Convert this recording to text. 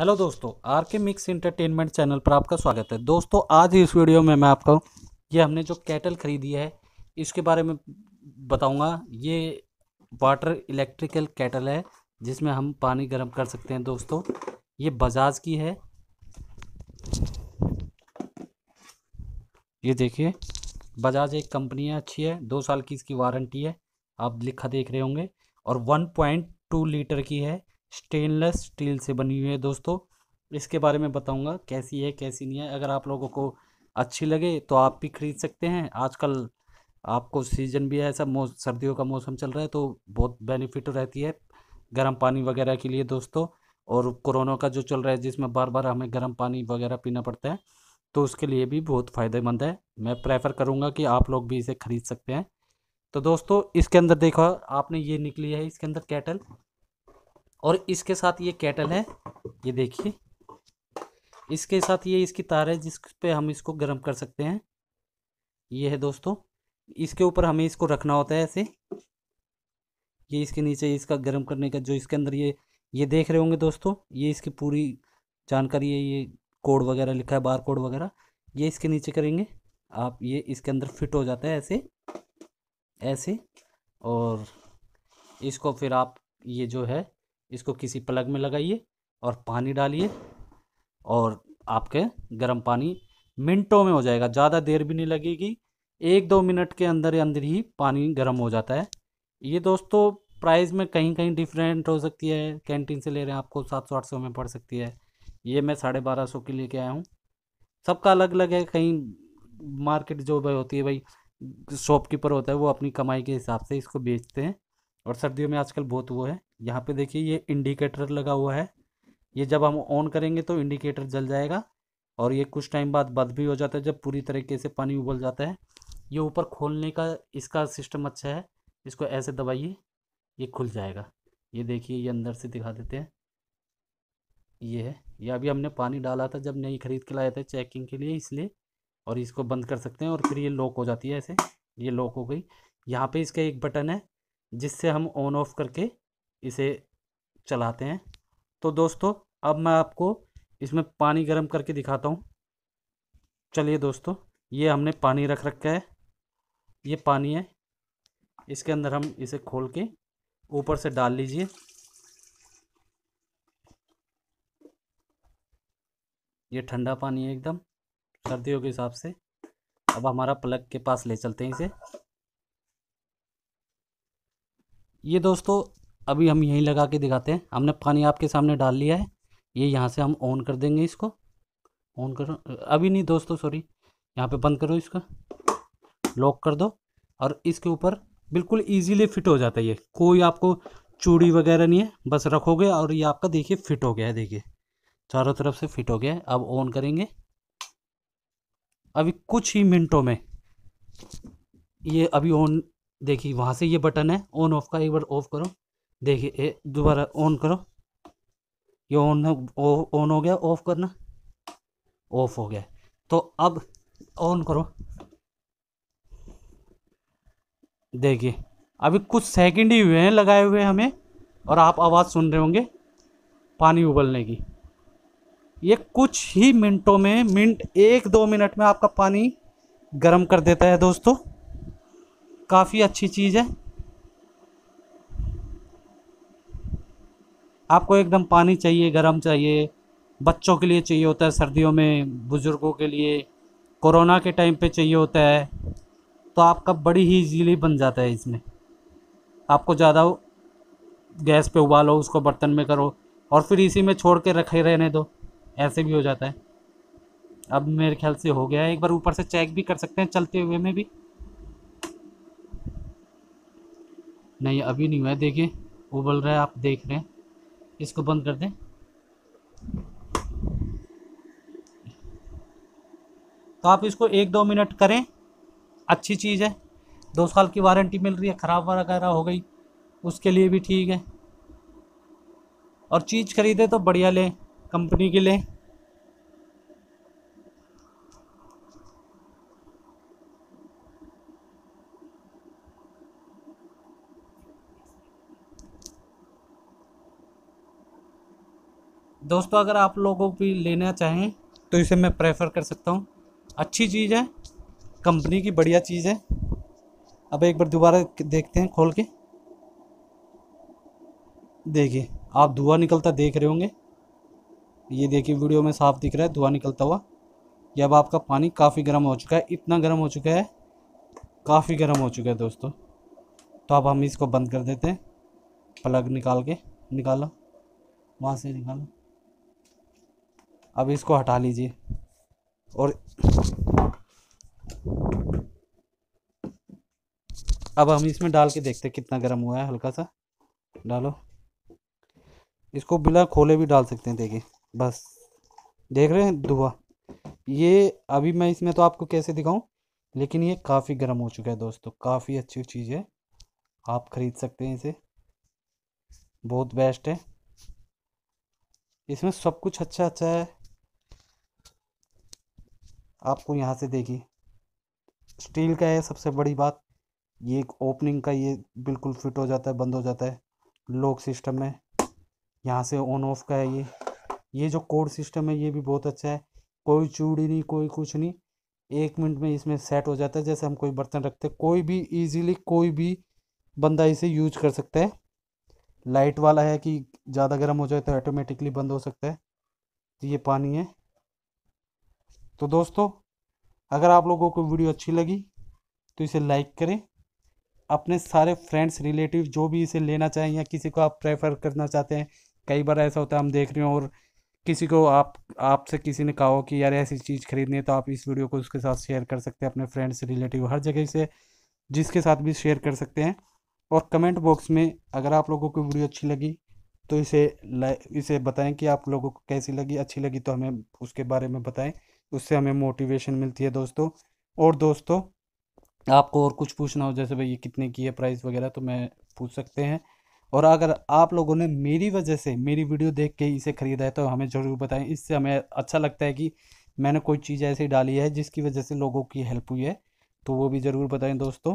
hello दोस्तों are के mix entertainment channel पर आपका स्वागत है दोस्तों आज इस वीडियो में मैं आपको ये हमने जो कैटल ख़रीदी है इसके बारे में बताऊंगा ये वाटर इलेक्ट्रिकल कैटल है जिसमें हम पानी गर्म कर सकते हैं दोस्तों ये बजाज की है ये देखिए बजाज एक कंपनी है अच्छी है दो साल की इसकी वारंटी है आप लिखा देख रहे होंगे और वन लीटर की है स्टेनलेस स्टील से बनी हुई है दोस्तों इसके बारे में बताऊंगा कैसी है कैसी नहीं है अगर आप लोगों को अच्छी लगे तो आप भी खरीद सकते हैं आजकल आपको सीजन भी है ऐसा सर्दियों का मौसम चल रहा है तो बहुत बेनिफिट रहती है गर्म पानी वगैरह के लिए दोस्तों और कोरोना का जो चल रहा है जिसमें बार बार हमें गर्म पानी वगैरह पीना पड़ता है तो उसके लिए भी बहुत फ़ायदेमंद है मैं प्रेफर करूँगा कि आप लोग भी इसे ख़रीद सकते हैं तो दोस्तों इसके अंदर देखो आपने ये निकली है इसके अंदर कैटल और इसके साथ ये कैटल है ये देखिए इसके साथ ये इसकी तार है जिस पे हम इसको गर्म कर सकते हैं ये है दोस्तों इसके ऊपर हमें इसको रखना होता है ऐसे ये इसके नीचे इसका गर्म करने का जो इसके अंदर ये ये देख रहे होंगे दोस्तों ये इसकी पूरी जानकारी है ये कोड वगैरह लिखा है बार कोड वगैरह ये इसके नीचे करेंगे आप ये इसके अंदर फिट हो जाता है ऐसे ऐसे और इसको फिर आप ये जो है इसको किसी प्लग में लगाइए और पानी डालिए और आपके गर्म पानी मिनटों में हो जाएगा ज़्यादा देर भी नहीं लगेगी एक दो मिनट के अंदर अंदर ही पानी गर्म हो जाता है ये दोस्तों प्राइस में कहीं कहीं डिफरेंट हो सकती है कैंटीन से ले रहे हैं आपको सात सौ आठ सौ में पड़ सकती है ये मैं साढ़े बारह सौ के लेके आया हूँ सबका अलग अलग है कहीं मार्केट जो भाई होती है भाई शॉपकीपर होता है वो अपनी कमाई के हिसाब से इसको बेचते हैं और सर्दियों में आजकल बहुत वो है यहाँ पे देखिए ये इंडिकेटर लगा हुआ है ये जब हम ऑन करेंगे तो इंडिकेटर जल जाएगा और ये कुछ टाइम बाद बंद भी हो जाता है जब पूरी तरीके से पानी उबल जाता है ये ऊपर खोलने का इसका सिस्टम अच्छा है इसको ऐसे दबाइए ये खुल जाएगा ये देखिए ये अंदर से दिखा देते हैं ये है ये अभी हमने पानी डाला था जब नहीं ख़रीद के लाया था चेकिंग के लिए इसलिए और इसको बंद कर सकते हैं और फिर ये लॉक हो जाती है ऐसे ये लॉक हो गई यहाँ पे इसका एक बटन है जिससे हम ऑन ऑफ करके इसे चलाते हैं तो दोस्तों अब मैं आपको इसमें पानी गर्म करके दिखाता हूँ चलिए दोस्तों ये हमने पानी रख रखा है ये पानी है इसके अंदर हम इसे खोल के ऊपर से डाल लीजिए ये ठंडा पानी है एकदम सर्दियों के हिसाब से अब हमारा प्लग के पास ले चलते हैं इसे ये दोस्तों अभी हम यहीं लगा के दिखाते हैं हमने पानी आपके सामने डाल लिया है ये यहाँ से हम ऑन कर देंगे इसको ऑन करो अभी नहीं दोस्तों सॉरी यहाँ पे बंद करो इसका लॉक कर दो और इसके ऊपर बिल्कुल इजीली फिट हो जाता है ये कोई आपको चूड़ी वगैरह नहीं है बस रखोगे और ये आपका देखिए फिट हो गया है देखिए चारों तरफ से फिट हो गया है अब ऑन करेंगे अभी कुछ ही मिनटों में ये अभी ऑन देखिए वहाँ से ये बटन है ऑन ऑफ का एक बार ऑफ करो देखिए दोबारा ऑन करो ये ऑन ऑन हो गया ऑफ करना ऑफ हो गया तो अब ऑन करो देखिए अभी कुछ सेकंड ही हुए हैं लगाए हुए हमें और आप आवाज़ सुन रहे होंगे पानी उबलने की ये कुछ ही मिनटों में मिनट एक दो मिनट में आपका पानी गर्म कर देता है दोस्तों काफ़ी अच्छी चीज़ है आपको एकदम पानी चाहिए गर्म चाहिए बच्चों के लिए चाहिए होता है सर्दियों में बुज़ुर्गों के लिए कोरोना के टाइम पे चाहिए होता है तो आपका बड़ी ही इजीली बन जाता है इसमें आपको ज़्यादा गैस पे उबालो उसको बर्तन में करो और फिर इसी में छोड़ के रखे रहने दो ऐसे भी हो जाता है अब मेरे ख्याल से हो गया है एक बार ऊपर से चेक भी कर सकते हैं चलते हुए में भी नहीं अभी नहीं हुआ है देखिए उबल रहा है आप देख रहे हैं इसको बंद कर दें तो आप इसको एक दो मिनट करें अच्छी चीज़ है दो साल की वारंटी मिल रही है ख़राब वगैरह हो गई उसके लिए भी ठीक है और चीज़ खरीदे तो बढ़िया लें कंपनी की लें दोस्तों अगर आप लोगों भी लेना चाहें तो इसे मैं प्रेफर कर सकता हूँ अच्छी चीज़ है कंपनी की बढ़िया चीज़ है अब एक बार दोबारा देखते हैं खोल के देखिए आप धुआं निकलता देख रहे होंगे ये देखिए वीडियो में साफ दिख रहा है धुआं निकलता हुआ ये अब आपका पानी काफ़ी गर्म हो चुका है इतना गर्म हो चुका है काफ़ी गर्म हो चुका है दोस्तों तो अब हम इसको बंद कर देते हैं प्लग निकाल के निकालो वहाँ से निकालो अब इसको हटा लीजिए और अब हम इसमें डाल के देखते हैं कितना गर्म हुआ है हल्का सा डालो इसको बिना खोले भी डाल सकते हैं देखिए बस देख रहे हैं धुआ ये अभी मैं इसमें तो आपको कैसे दिखाऊं लेकिन ये काफ़ी गर्म हो चुका है दोस्तों काफ़ी अच्छी चीज़ है आप ख़रीद सकते हैं इसे बहुत बेस्ट है इसमें सब कुछ अच्छा अच्छा है आपको यहाँ से देगी स्टील का है सबसे बड़ी बात ये एक ओपनिंग का ये बिल्कुल फिट हो जाता है बंद हो जाता है लॉक सिस्टम में यहाँ से ऑन ऑफ का है ये ये जो कोड सिस्टम है ये भी बहुत अच्छा है कोई चूड़ी नहीं कोई कुछ नहीं एक मिनट में इसमें सेट हो जाता है जैसे हम कोई बर्तन रखते हैं कोई भी इजीली कोई भी बंदा इसे यूज कर सकता है लाइट वाला है कि ज़्यादा गर्म हो जाए तो ऑटोमेटिकली बंद हो सकता है तो ये पानी है तो दोस्तों अगर आप लोगों को वीडियो अच्छी लगी तो इसे लाइक करें अपने सारे फ्रेंड्स रिलेटिव जो भी इसे लेना चाहें या किसी को आप प्रेफर करना चाहते हैं कई बार ऐसा होता है हम देख रहे हो और किसी को आप आपसे किसी ने कहा हो कि यार ऐसी चीज़ खरीदनी है तो आप इस वीडियो को उसके साथ शेयर कर सकते हैं अपने फ्रेंड्स रिलेटिव हर जगह से जिसके साथ भी शेयर कर सकते हैं और कमेंट बॉक्स में अगर आप लोगों को वीडियो अच्छी लगी तो इसे इसे बताएं कि आप लोगों को कैसी लगी अच्छी लगी तो हमें उसके बारे में बताएं उससे हमें मोटिवेशन मिलती है दोस्तों और दोस्तों आपको और कुछ पूछना हो जैसे भाई ये कितने की है प्राइस वगैरह तो मैं पूछ सकते हैं और अगर आप लोगों ने मेरी वजह से मेरी वीडियो देख के इसे ख़रीदा है तो हमें ज़रूर बताएं इससे हमें अच्छा लगता है कि मैंने कोई चीज़ ऐसी डाली है जिसकी वजह से लोगों की हेल्प हुई है तो वो भी ज़रूर बताएं दोस्तों